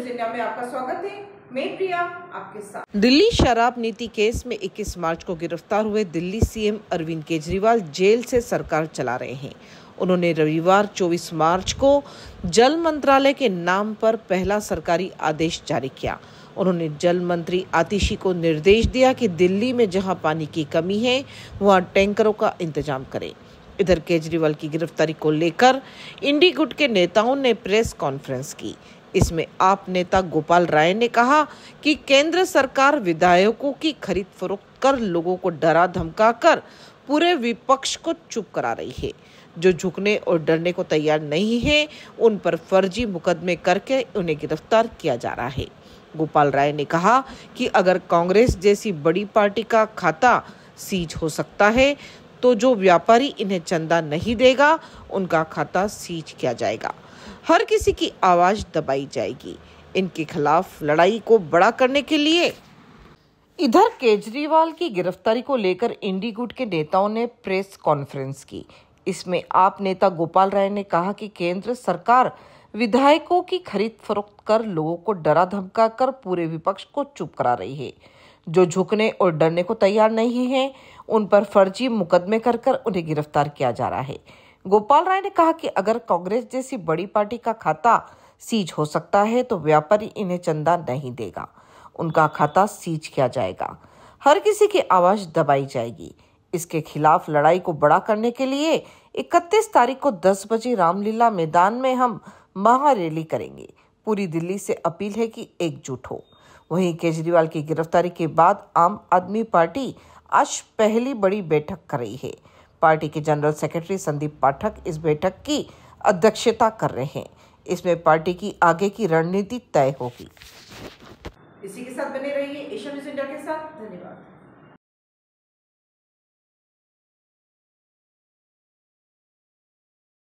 news India में आपका स्वागत है आपके दिल्ली शराब नीति केस में 21 मार्च को गिरफ्तार हुए दिल्ली सीएम अरविंद केजरीवाल जेल से सरकार चला रहे हैं उन्होंने रविवार 24 मार्च को जल मंत्रालय के नाम पर पहला सरकारी आदेश जारी किया उन्होंने जल मंत्री आतिशी को निर्देश दिया कि दिल्ली में जहां पानी की कमी है वहां टैंकरों का इंतजाम करें इधर केजरीवाल की गिरफ्तारी को लेकर इंडी गुट के नेताओं ने प्रेस कॉन्फ्रेंस की इसमें आप नेता गोपाल राय ने कहा कि केंद्र सरकार विधायकों की खरीद फरोख्त कर लोगों को डरा धमका कर पूरे विपक्ष को चुप करा रही है जो झुकने और डरने को तैयार नहीं है उन पर फर्जी मुकदमे करके उन्हें गिरफ्तार किया जा रहा है गोपाल राय ने कहा कि अगर कांग्रेस जैसी बड़ी पार्टी का खाता सीज हो सकता है तो जो व्यापारी इन्हें चंदा नहीं देगा उनका खाता सीज किया जाएगा हर किसी की आवाज़ दबाई जाएगी इनके खिलाफ लड़ाई को बड़ा करने के लिए इधर केजरीवाल की गिरफ्तारी को लेकर इंडी गुट के नेताओं ने प्रेस कॉन्फ्रेंस की इसमें आप नेता गोपाल राय ने कहा कि केंद्र सरकार विधायकों की खरीद फरोख्त कर लोगों को डरा धमका कर पूरे विपक्ष को चुप करा रही है जो झुकने और डरने को तैयार नहीं हैं उन पर फर्जी मुकदमे कर कर उन्हें गिरफ्तार किया जा रहा है गोपाल राय ने कहा कि अगर कांग्रेस जैसी बड़ी पार्टी का खाता सीज हो सकता है तो व्यापारी इन्हें चंदा नहीं देगा उनका खाता सीज किया जाएगा हर किसी की आवाज दबाई जाएगी इसके खिलाफ लड़ाई को बड़ा करने के लिए 31 तारीख को 10 बजे रामलीला मैदान में हम महारैली करेंगे पूरी दिल्ली से अपील है कि एकजुट हो वहीं केजरीवाल की गिरफ्तारी के बाद आम आदमी पार्टी आज पहली बड़ी बैठक कर रही है पार्टी के जनरल सेक्रेटरी संदीप पाठक इस बैठक की अध्यक्षता कर रहे हैं इसमें पार्टी की आगे की रणनीति तय होगी इसी के साथ बने रहिए एशिया न्यूज इंडिया के साथ धन्यवाद